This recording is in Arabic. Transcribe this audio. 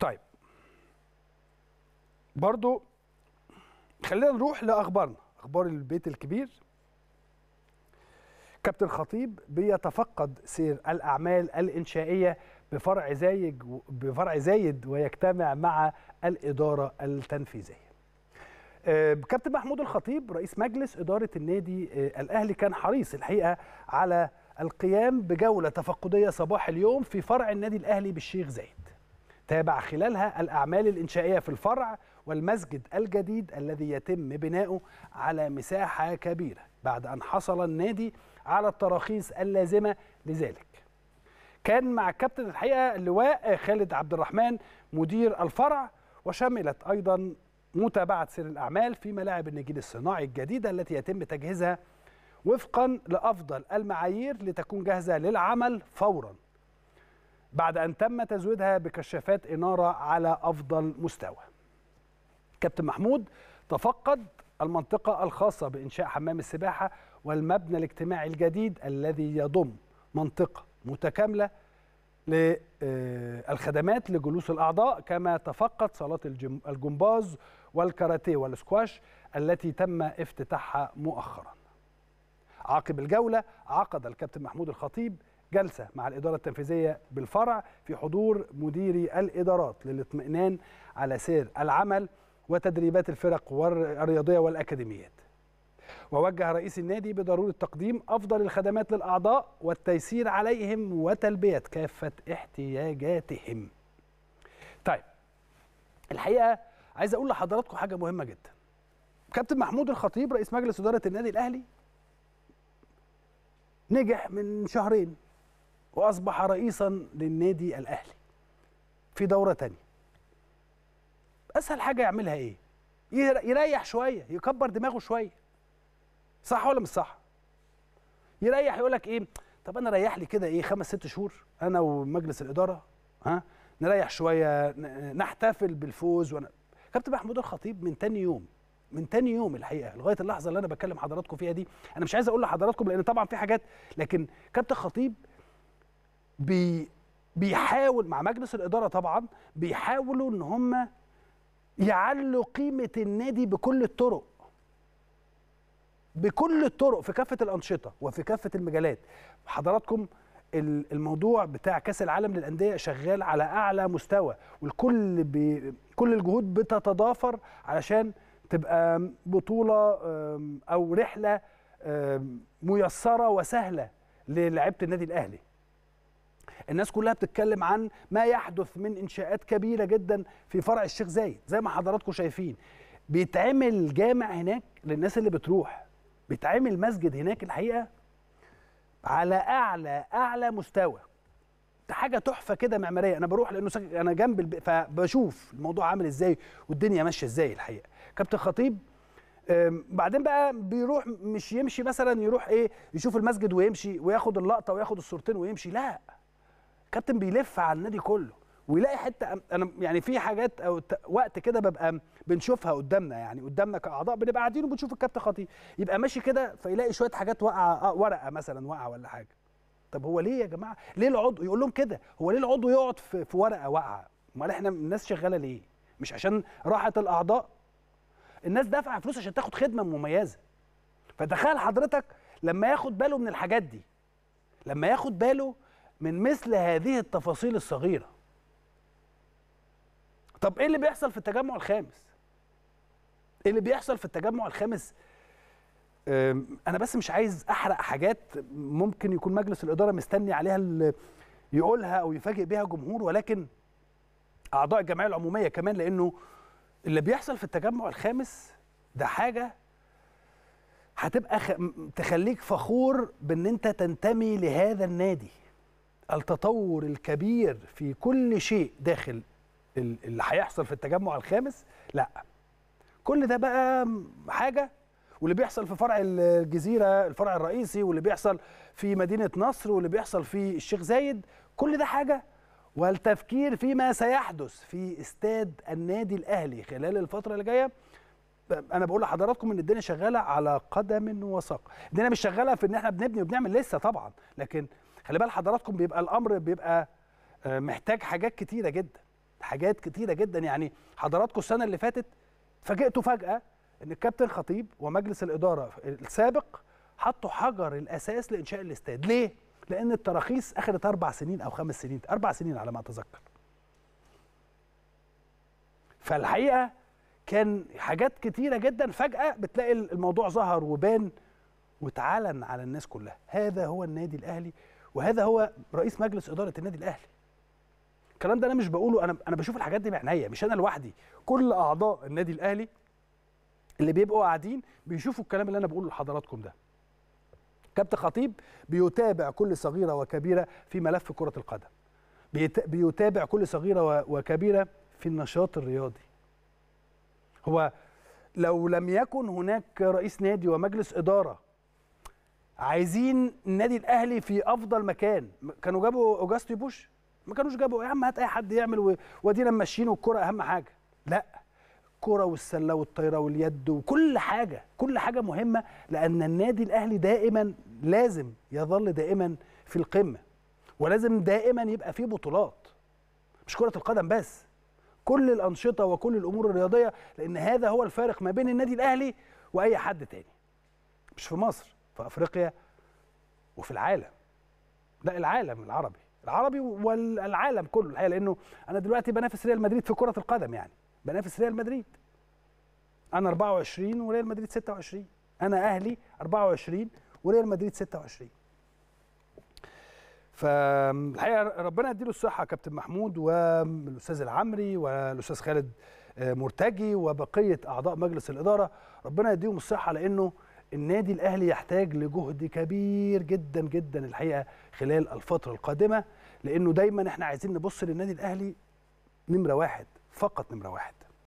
طيب برضو خلينا نروح لاخبارنا اخبار البيت الكبير كابتن خطيب بيتفقد سير الاعمال الانشائيه بفرع زايد بفرع زايد ويجتمع مع الاداره التنفيذيه آه، كابتن محمود الخطيب رئيس مجلس إدارة النادي آه، الأهلي كان حريص الحقيقة على القيام بجولة تفقدية صباح اليوم في فرع النادي الأهلي بالشيخ زايد تابع خلالها الأعمال الإنشائية في الفرع والمسجد الجديد الذي يتم بناؤه على مساحة كبيرة بعد أن حصل النادي على التراخيص اللازمة لذلك كان مع كابتن الحقيقة اللواء خالد عبد الرحمن مدير الفرع وشملت أيضا متابعة سير الأعمال في ملاعب النجيل الصناعي الجديدة التي يتم تجهيزها وفقا لأفضل المعايير لتكون جاهزة للعمل فوراً بعد أن تم تزويدها بكشافات إنارة على أفضل مستوى كابتن محمود تفقد المنطقة الخاصة بإنشاء حمام السباحة والمبنى الاجتماعي الجديد الذي يضم منطقة متكاملة للخدمات آه، لجلوس الأعضاء كما تفقد صالات الجمباز والكاراتيه والسكواش التي تم افتتاحها مؤخرا عقب الجولة عقد الكابتن محمود الخطيب جلسه مع الاداره التنفيذيه بالفرع في حضور مديري الادارات للاطمئنان على سير العمل وتدريبات الفرق الرياضيه والاكاديميات. ووجه رئيس النادي بضروره تقديم افضل الخدمات للاعضاء والتيسير عليهم وتلبيه كافه احتياجاتهم. طيب الحقيقه عايز اقول لحضراتكم حاجه مهمه جدا. كابتن محمود الخطيب رئيس مجلس اداره النادي الاهلي نجح من شهرين واصبح رئيسا للنادي الاهلي في دوره تانية اسهل حاجه يعملها ايه يريح شويه يكبر دماغه شويه صح ولا مش صح يريح يقول لك ايه طب انا ريح لي كده ايه خمس ست شهور انا ومجلس الاداره ها نريح شويه نحتفل بالفوز وانا كابتن محمود الخطيب من تاني يوم من تاني يوم الحقيقه لغايه اللحظه اللي انا بكلم حضراتكم فيها دي انا مش عايز اقول لحضراتكم لان طبعا في حاجات لكن كابتن خطيب بي بيحاول مع مجلس الاداره طبعا بيحاولوا ان هم يعلوا قيمه النادي بكل الطرق بكل الطرق في كافه الانشطه وفي كافه المجالات حضراتكم الموضوع بتاع كاس العالم للانديه شغال على اعلى مستوى والكل بي كل الجهود بتتضافر علشان تبقى بطوله او رحله ميسره وسهله للعبة النادي الاهلي الناس كلها بتتكلم عن ما يحدث من انشاءات كبيره جدا في فرع الشيخ زايد زي ما حضراتكم شايفين بيتعمل جامع هناك للناس اللي بتروح بيتعمل مسجد هناك الحقيقه على اعلى اعلى مستوى ده حاجه تحفه كده معماريه انا بروح لانه سك... انا جنب الب... فبشوف الموضوع عامل ازاي والدنيا ماشيه ازاي الحقيقه كابتن خطيب بعدين بقى بيروح مش يمشي مثلا يروح ايه يشوف المسجد ويمشي وياخد اللقطه وياخد الصورتين ويمشي لا كابتن بيلف على النادي كله ويلاقي حته انا يعني في حاجات او وقت كده ببقى بنشوفها قدامنا يعني قدامنا كاعضاء بنبقى قاعدين وبنشوف الكابتن خطيب يبقى ماشي كده فيلاقي شويه حاجات واقعه آه، ورقه مثلا واقعه ولا حاجه طب هو ليه يا جماعه ليه العضو يقول لهم كده هو ليه العضو يقعد في, في ورقه واقعه امال احنا الناس شغاله ليه مش عشان راحه الاعضاء الناس دافعه فلوس عشان تاخد خدمه مميزه فتخيل حضرتك لما ياخد باله من الحاجات دي لما ياخد باله من مثل هذه التفاصيل الصغيره طب ايه اللي بيحصل في التجمع الخامس ايه اللي بيحصل في التجمع الخامس انا بس مش عايز احرق حاجات ممكن يكون مجلس الاداره مستني عليها اللي يقولها او يفاجئ بها جمهور ولكن اعضاء الجمعيه العموميه كمان لانه اللي بيحصل في التجمع الخامس ده حاجه هتبقى خ... تخليك فخور بان انت تنتمي لهذا النادي التطور الكبير في كل شيء داخل اللي هيحصل في التجمع الخامس لا كل ده بقى حاجه واللي بيحصل في فرع الجزيره الفرع الرئيسي واللي بيحصل في مدينه نصر واللي بيحصل في الشيخ زايد كل ده حاجه والتفكير فيما سيحدث في استاد النادي الاهلي خلال الفتره اللي جايه انا بقول لحضراتكم ان الدنيا شغاله على قدم وساق الدنيا مش شغاله في ان احنا بنبني وبنعمل لسه طبعا لكن خلي بال حضراتكم بيبقى الامر بيبقى آه، محتاج حاجات كتيره جدا حاجات كتيره جدا يعني حضراتكم السنه اللي فاتت فاجئتوا فجاه ان الكابتن خطيب ومجلس الاداره السابق حطوا حجر الاساس لانشاء الاستاد ليه لان التراخيص اخذت اربع سنين او خمس سنين اربع سنين على ما اتذكر فالحقيقه كان حاجات كتيره جدا فجاه بتلاقي الموضوع ظهر وبان واتعلن على الناس كلها هذا هو النادي الاهلي وهذا هو رئيس مجلس اداره النادي الاهلي الكلام ده انا مش بقوله انا انا بشوف الحاجات دي بعينيا مش انا لوحدي كل اعضاء النادي الاهلي اللي بيبقوا قاعدين بيشوفوا الكلام اللي انا بقوله لحضراتكم ده كابتن خطيب بيتابع كل صغيره وكبيره في ملف كره القدم بيتابع كل صغيره وكبيره في النشاط الرياضي هو لو لم يكن هناك رئيس نادي ومجلس اداره عايزين النادي الاهلي في افضل مكان كانوا جابوا اوجاستي بوش ما كانوش جابوا يا عم هات اي حد يعمل وادينا ماشيين والكره اهم حاجه لا كرة والسله والطايره واليد وكل حاجه كل حاجه مهمه لان النادي الاهلي دائما لازم يظل دائما في القمه ولازم دائما يبقى فيه بطولات مش كره القدم بس كل الانشطه وكل الامور الرياضيه لان هذا هو الفارق ما بين النادي الاهلي واي حد تاني مش في مصر في افريقيا وفي العالم لا العالم العربي العربي والعالم كله الحقيقه لانه انا دلوقتي بنافس ريال مدريد في كره القدم يعني بنافس ريال مدريد انا 24 وريال مدريد 26 انا اهلي 24 وريال مدريد 26 فالحقيقه ربنا يديله الصحه كابتن محمود والاستاذ العمري والاستاذ خالد مرتجي وبقيه اعضاء مجلس الاداره ربنا يديهم الصحه لانه النادي الاهلي يحتاج لجهد كبير جدا جدا الحقيقه خلال الفتره القادمه لانه دايما احنا عايزين نبص للنادي الاهلي نمره واحد فقط نمره واحد